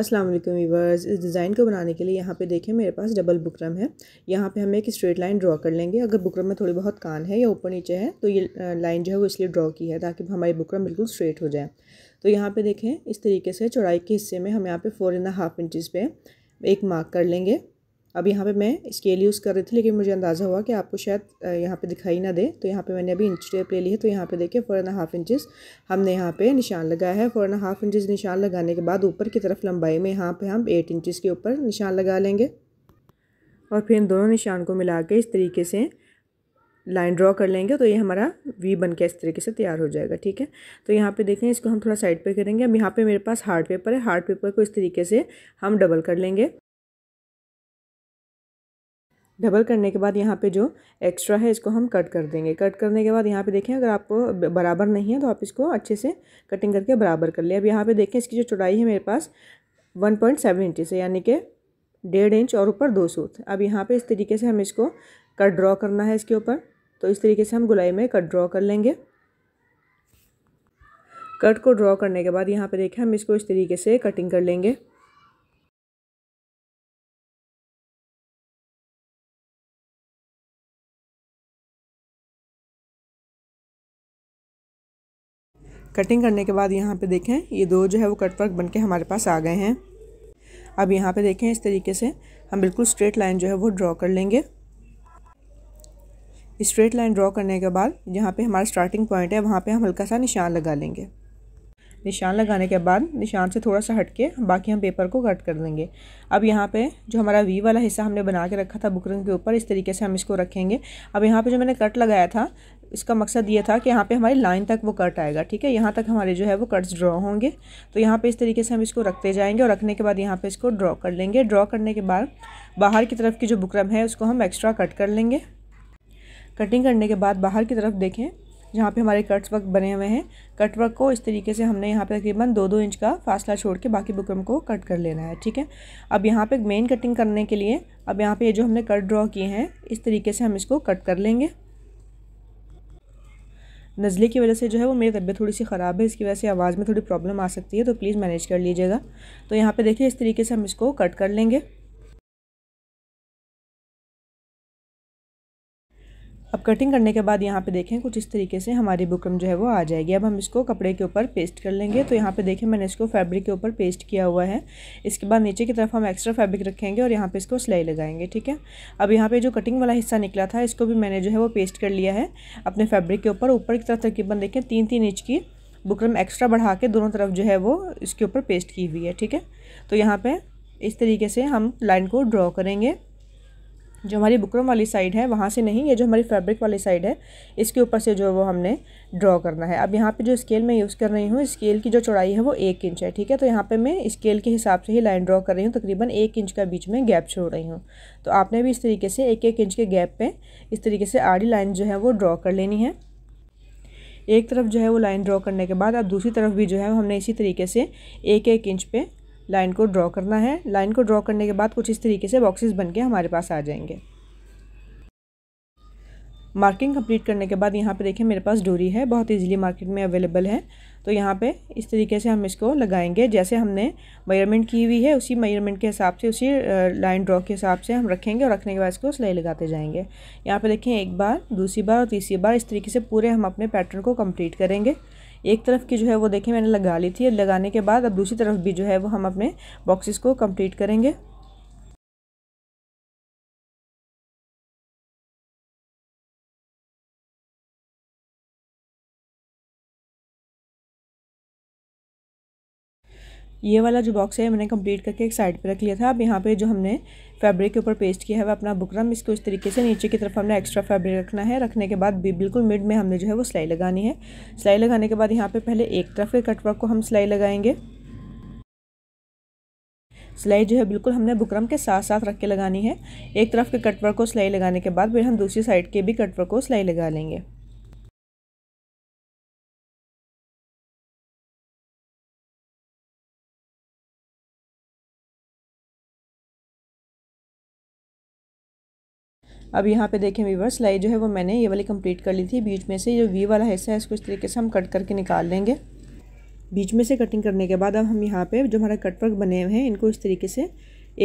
अस्सलाम वालेकुम वीवर्स इस डिज़ाइन को बनाने के लिए यहाँ पे देखें मेरे पास डबल बुकरम है यहाँ पे हम एक स्ट्रेट लाइन ड्रॉ कर लेंगे अगर बुकरम में थोड़ी बहुत कान है या ऊपर नीचे है तो ये लाइन जो है वो इसलिए ड्रॉ की है ताकि हमारी बुकरम बिल्कुल स्ट्रेट हो जाए तो यहाँ पर देखें इस तरीके से चौड़ाई के हिस्से में हम यहाँ पर फोर एंड हाफ इंचज़ पर एक मार्क कर लेंगे अब यहाँ पे मैं स्केल यूज़ कर रही थी लेकिन मुझे अंदाज़ा हुआ कि आपको शायद यहाँ पे दिखाई ना दे तो यहाँ पे मैंने अभी इंच टेप ले ली है तो यहाँ पे देखिए फोर एंड हाफ इंचज़ हमने यहाँ पे निशान लगाया है फोर एंड हाफ इंचज़ निशान लगाने के बाद ऊपर की तरफ लंबाई में यहाँ पे हम एट इंचेस के ऊपर निशान लगा लेंगे और फिर इन दोनों निशान को मिला के इस तरीके से लाइन ड्रॉ कर लेंगे तो ये हमारा वी बन के इस तरीके से तैयार हो जाएगा ठीक है तो यहाँ पे देखें इसको हम थोड़ा साइड पे करेंगे अब यहाँ पे मेरे पास हार्ड पेपर है हार्ड पेपर को इस तरीके से हम डबल कर लेंगे डबल करने के बाद यहाँ पे जो एक्स्ट्रा है इसको हम कट कर देंगे कट करने के बाद यहाँ पे देखें अगर आपको बराबर नहीं है तो आप इसको अच्छे से कटिंग करके बराबर कर लें अब यहाँ पे देखें इसकी जो चौड़ाई है मेरे पास वन पॉइंट सेवन इंचज़ है यानी कि डेढ़ इंच और ऊपर दो सूत अब यहाँ पे इस तरीके से हम इसको कट ड्रॉ करना है इसके ऊपर तो इस तरीके से हम गुलाई में कट ड्रॉ कर लेंगे कट को ड्रॉ करने के बाद यहाँ पर देखें हम इसको इस तरीके से कटिंग कर लेंगे कटिंग करने के बाद यहाँ पे देखें ये दो जो है वो कट वर्क बन के हमारे पास आ गए हैं अब यहाँ पे देखें इस तरीके से हम बिल्कुल स्ट्रेट लाइन जो है वो ड्रॉ कर लेंगे स्ट्रेट लाइन ड्रॉ करने के बाद जहाँ पे हमारा स्टार्टिंग पॉइंट है वहाँ पे हम हल्का सा निशान लगा लेंगे निशान लगाने के बाद निशान से थोड़ा सा हट के बाकी हम पेपर को कट कर देंगे अब यहाँ पे जो हमारा वी वाला हिस्सा हमने बना के रखा था बुकरंग के ऊपर इस तरीके से हम इसको रखेंगे अब यहाँ पे जो मैंने कट लगाया था इसका मकसद ये था कि यहाँ पे हमारी लाइन तक वो कट आएगा ठीक है यहाँ तक हमारे जो है वो कट्स ड्रॉ होंगे तो यहाँ पर इस तरीके से हम इसको रखते जाएंगे और रखने के बाद यहाँ पर इसको ड्रॉ कर लेंगे ड्रॉ करने के बाद बाहर की तरफ की जो बुकरम है उसको हम एक्स्ट्रा कट कर लेंगे कटिंग करने के बाद बाहर की तरफ देखें जहाँ पे हमारे कट्स वर्क बने हुए हैं कट वर्क को इस तरीके से हमने यहाँ पे तकरीबन दो दो इंच का फासला छोड़ के बाकी बुकरम को कट कर लेना है ठीक है अब यहाँ पे मेन कटिंग करने के लिए अब यहाँ पे ये जो हमने कट ड्रॉ किए हैं इस तरीके से हम इसको कट कर लेंगे नज़ले की वजह से जो है वो मेरी तबीयत थोड़ी सी ख़राब है इसकी वजह से आवाज़ में थोड़ी प्रॉब्लम आ सकती है तो प्लीज़ मैनेज कर लीजिएगा तो यहाँ पर देखिए इस तरीके से हम इसको कट कर लेंगे अब कटिंग करने के बाद यहाँ पे देखें कुछ इस तरीके से हमारी बुकरम जो है वो आ जाएगी अब हम इसको कपड़े के ऊपर पेस्ट कर लेंगे तो यहाँ पे देखें मैंने इसको फैब्रिक के ऊपर पेस्ट किया हुआ है इसके बाद नीचे की तरफ हम एक्स्ट्रा फैब्रिक रखेंगे और यहाँ पे इसको सिलाई लगाएंगे ठीक है अब यहाँ पर जो कटिंग वाला हिस्सा निकला था इसको भी मैंने जो है वो पेस्ट कर लिया है अपने फैब्रिक के ऊपर ऊपर की तरफ तकरीबन देखें तीन तीन इंच की बुकरम एक्स्ट्रा बढ़ा के दोनों तरफ जो है वो इसके ऊपर पेस्ट की हुई है ठीक है तो यहाँ पर इस तरीके से हम लाइन को ड्रॉ करेंगे जो हमारी बुकरम वाली साइड है वहाँ से नहीं ये जो हमारी फैब्रिक वाली साइड है इसके ऊपर से जो वो हमने ड्रॉ करना है अब यहाँ पे जो स्केल मैं यूज़ कर रही हूँ स्केल की जो चौड़ाई है वो एक इंच है ठीक है तो यहाँ पे मैं स्केल के हिसाब से ही लाइन ड्रॉ कर रही हूँ तकरीबन एक इंच का बीच में गैप छोड़ रही हूँ तो आपने भी इस तरीके से एक एक इंच के गैप पर इस तरीके से आड़ी लाइन जो है वो ड्रॉ कर लेनी है एक तरफ जो है वो लाइन ड्रॉ करने के बाद अब दूसरी तरफ भी जो है हमने इसी तरीके से एक एक इंच पर लाइन को ड्रॉ करना है लाइन को ड्रॉ करने के बाद कुछ इस तरीके से बॉक्सेस बन के हमारे पास आ जाएंगे मार्किंग कंप्लीट करने के बाद यहाँ पे देखें मेरे पास डोरी है बहुत इजीली मार्केट में अवेलेबल है तो यहाँ पे इस तरीके से हम इसको लगाएंगे जैसे हमने मेजरमेंट की हुई है उसी मेजरमेंट के हिसाब से उसी लाइन ड्रॉ के हिसाब से हम रखेंगे और रखने के बाद इसको सिलाई लगाते जाएंगे यहाँ पे देखें एक बार दूसरी बार और तीसरी बार इस तरीके से पूरे हम अपने पैटर्न को कम्प्लीट करेंगे एक तरफ की जो है वो देखें मैंने लगा ली थी लगाने के बाद अब दूसरी तरफ भी जो है वो हम अपने बॉक्सेस को कंप्लीट करेंगे ये वाला जो बॉक्स है मैंने कंप्लीट करके एक साइड पे रख लिया था अब यहाँ पे जो हमने फैब्रिक के ऊपर पेस्ट किया है वह अपना बुकरम इसको इस तरीके से नीचे की तरफ हमने एक्स्ट्रा फैब्रिक रखना है रखने के बाद भी बिल्कुल मिड में हमने जो है वो सिलाई लगानी है सिलाई लगाने के बाद यहाँ पर पहले एक तरफ के कटवर्क को हम सिलाई लगाएंगे सिलाई जो है बिल्कुल हमने बुकरम के साथ साथ रख के लगानी है एक तरफ के कटवर्क को सिलाई लगाने के बाद फिर हम दूसरी साइड के भी कटवर्क को सिलाई लगा लेंगे अब यहाँ पे देखें वीवर सिलाई जो है वो मैंने ये वाली कंप्लीट कर ली थी बीच में से जो वी वाला हिस्सा है इसको इस तरीके से हम कट करके निकाल लेंगे बीच में से कटिंग करने के बाद अब हम यहाँ पे जो हमारा कटवर्क बने हुए हैं इनको इस तरीके से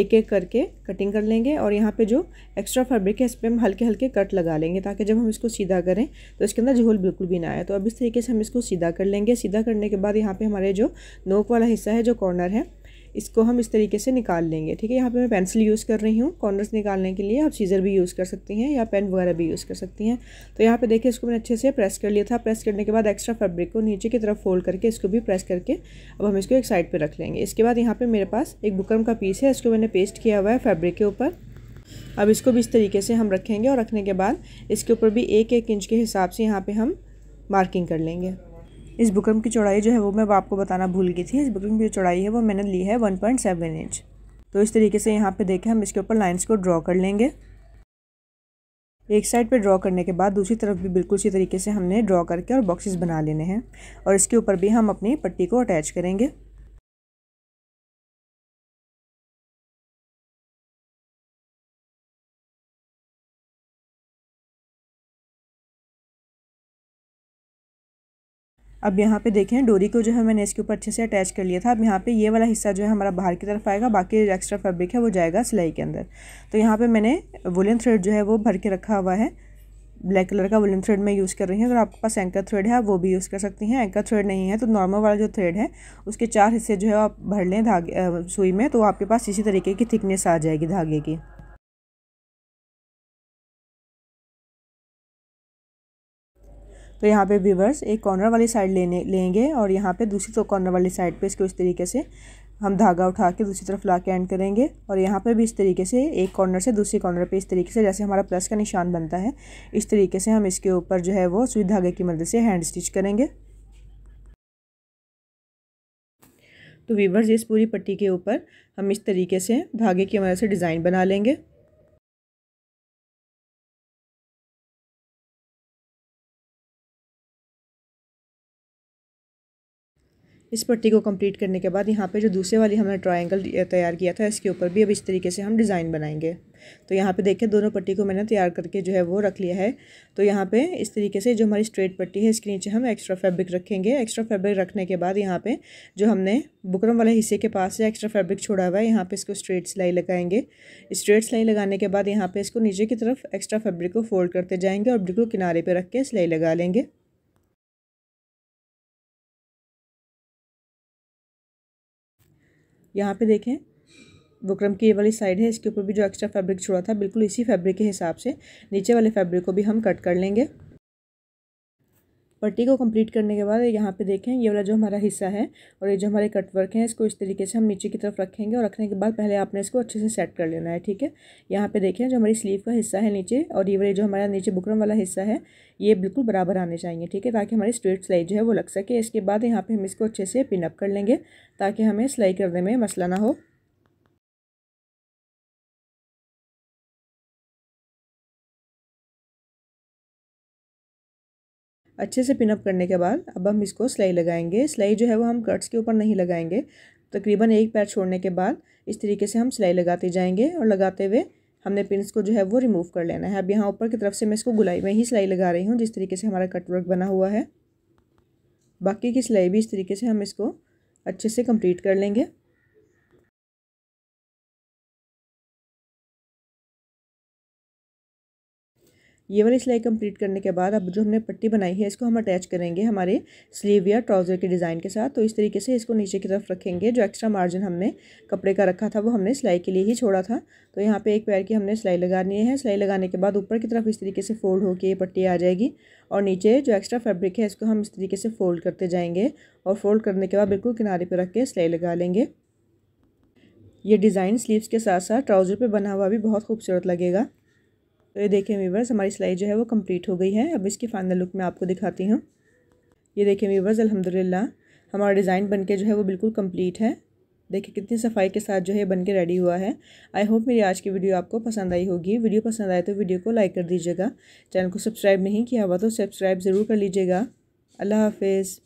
एक एक करके कटिंग कर लेंगे और यहाँ पे जो एक्स्ट्रा फैब्रिक है इस पर हम हल्के हल्के कट लगा लेंगे ताकि जब हम इसको सीधा करें तो इसके अंदर झोल बिल्कुल भी ना आए तो अब इस तरीके से हम इसको सीधा कर लेंगे सीधा करने के बाद यहाँ पे हमारे जो नोक वाला हिस्सा है जो कॉर्नर है इसको हम इस तरीके से निकाल लेंगे ठीक है यहाँ पे मैं पेंसिल यूज़ कर रही हूँ कॉर्नर्स निकालने के लिए आप सीज़र भी यूज़ कर सकती हैं या पेन वगैरह भी यूज़ कर सकती हैं तो यहाँ पे देखिए इसको मैंने अच्छे से प्रेस कर लिया था प्रेस करने के बाद एक्स्ट्रा फैब्रिक को नीचे की तरफ फोल्ड करके इसको भी प्रेस करके अब हम इसको एक साइड पर रख लेंगे इसके बाद यहाँ पर मेरे पास एक बुकरम का पीस है इसको मैंने पेस्ट किया हुआ है फैब्रिक के ऊपर अब इसको भी इस तरीके से हम रखेंगे और रखने के बाद इसके ऊपर भी एक एक इंच के हिसाब से यहाँ पर हम मार्किंग कर लेंगे इस बुकरम की चौड़ाई जो है वो मैं आपको बताना भूल गई थी इस बुकरम की जो चौड़ाई है वो मैंने ली है वन पॉइंट सेवन इंच तो इस तरीके से यहाँ पे देखें हम इसके ऊपर लाइंस को ड्रॉ कर लेंगे एक साइड पे ड्रॉ करने के बाद दूसरी तरफ भी बिल्कुल इसी तरीके से हमने ड्रॉ करके और बॉक्सेस बना लेने हैं और इसके ऊपर भी हम अपनी पट्टी को अटैच करेंगे अब यहाँ पे देखें डोरी को जो है मैंने इसके ऊपर अच्छे से अटैच कर लिया था अब यहाँ पे ये वाला हिस्सा जो है हमारा बाहर की तरफ आएगा बाकी एक्स्ट्रा फैब्रिक है वो जाएगा सिलाई के अंदर तो यहाँ पे मैंने वुलन थ्रेड जो है वो भर के रखा हुआ है ब्लैक कलर का वुलन थ्रेड मैं यूज़ कर रही हूँ अगर आपके पास एंकर थ्रेड है आप वो भी यूज़ कर सकती हैं एंकर थ्रेड नहीं है तो नॉर्मल वाला जो थ्रेड है उसके चार हिस्से जो है आप भर लें धागे सुई में तो आपके पास इसी तरीके की थिकनेस आ जाएगी धागे की तो यहाँ पे व्यूवर्स एक कॉर्नर वाली साइड लेने लेंगे और यहाँ पे दूसरी तो कॉर्नर वाली साइड पे इसको इस तरीके से हम धागा उठा के दूसरी तरफ ला के एंड करेंगे और यहाँ पे भी इस तरीके से एक कॉर्नर से दूसरे कॉर्नर पे इस तरीके से जैसे हमारा प्लस का निशान बनता है इस तरीके से हम इसके ऊपर जो है वो सुई धागे की मदद से हैंड स्टिच करेंगे तो वीवर्स इस पूरी पट्टी के ऊपर हम इस तरीके से धागे की मदद से डिज़ाइन बना लेंगे इस पट्टी को कंप्लीट करने के बाद यहाँ पे जो दूसरे वाली हमने ट्रायंगल तैयार किया था इसके ऊपर भी अब इस तरीके से हम डिज़ाइन बनाएंगे तो यहाँ पे देखिए दोनों पट्टी को मैंने तैयार करके जो है वो रख लिया है तो यहाँ पे इस तरीके से जो हमारी स्ट्रेट पट्टी है इसके नीचे हम एक्स्ट्रा फैब्रिक रखेंगे एक्स्ट्रा फैब्रिक रखने के बाद यहाँ पे जो हमने बुकरम वाले हिस्से के पास से एक्स्ट्रा फैब्रिक छोड़ा हुआ है यहाँ पे इसको स्ट्रेट सिलाई लगाएंगे स्ट्रेट सिलाई लगाने के बाद यहाँ पर इसको नीचे की तरफ एक्स्ट्रा फैब्रिक को फोल्ड करते जाएंगे और बिल्कुल किनारे पर रख के सिलाई लगा लेंगे यहाँ पे देखें बुकरम की ये वाली साइड है इसके ऊपर भी जो एक्स्ट्रा फैब्रिक छोड़ा था बिल्कुल इसी फैब्रिक के हिसाब से नीचे वाले फैब्रिक को भी हम कट कर लेंगे पट्टी को कंप्लीट करने के बाद यहाँ पे देखें ये वाला जो हमारा हिस्सा है और ये जो हमारे कटवर्क हैं इसको इस तरीके से हम नीचे की तरफ रखेंगे और रखने के बाद पहले आपने इसको अच्छे से सेट कर लेना है ठीक है यहाँ पे देखें जो हमारी स्लीव का हिस्सा है नीचे और ये वाले जो हमारा नीचे बुकरम वाला हिस्सा है ये बिल्कुल बराबर आने चाहिए ठीक है ताकि हमारी स्ट्रेट सिलाई जो है वो लग सके इसके बाद यहाँ पर हम इसको अच्छे से पिनअप कर लेंगे ताकि हमें सिलाई करने में मसला ना हो अच्छे से पिनअप करने के बाद अब हम इसको सिलाई लगाएंगे सिलाई जो है वो हम कट्स के ऊपर नहीं लगाएंगे तकरीबन एक पैर छोड़ने के बाद इस तरीके से हम सिलाई लगाते जाएंगे और लगाते हुए हमने पिंस को जो है वो रिमूव कर लेना है अब यहाँ ऊपर की तरफ से मैं इसको गुलाई में ही सिलाई लगा रही हूँ जिस तरीके से हमारा कटवर्क बना हुआ है बाकी की सिलाई भी इस तरीके से हम इसको अच्छे से कंप्लीट कर लेंगे ये वाली सिलाई कंप्लीट करने के बाद अब जो हमने पट्टी बनाई है इसको हम अटैच करेंगे हमारे स्लीव या ट्राउज़र के डिज़ाइन के साथ तो इस तरीके से इसको नीचे की तरफ रखेंगे जो एक्स्ट्रा मार्जिन हमने कपड़े का रखा था वो हमने सिलाई के लिए ही छोड़ा था तो यहाँ पे एक पैर की हमने सिलाई लगानी है सिलाई लगाने के बाद ऊपर की तरफ इस तरीके से फोल्ड होकर ये पट्टी आ जाएगी और नीचे जो एक्स्ट्रा फैब्रिक है इसको हम इस तरीके से फ़ोल्ड करते जाएंगे और फोल्ड करने के बाद बिल्कुल किनारे पर रख के सिलाई लगा लेंगे ये डिज़ाइन स्लीव्स के साथ साथ ट्राउज़र पर बना हुआ भी बहुत खूबसूरत लगेगा तो ये देखें वीवर्स हमारी सिलाई जो है वो कम्प्लीट हो गई है अब इसकी फाइनल लुक मैं आपको दिखाती हूँ ये देखें वीवर्स अलहमदिल्ला हमारा डिज़ाइन बन के जो है वो बिल्कुल कम्प्लीट है देखिए कितनी सफाई के साथ जो है बन के रेडी हुआ है आई होप मेरी आज की वीडियो आपको पसंद आई होगी वीडियो पसंद आए तो वीडियो को लाइक कर दीजिएगा चैनल को सब्सक्राइब नहीं किया हुआ तो सब्सक्राइब ज़रूर कर लीजिएगा अल्लाह हाफिज़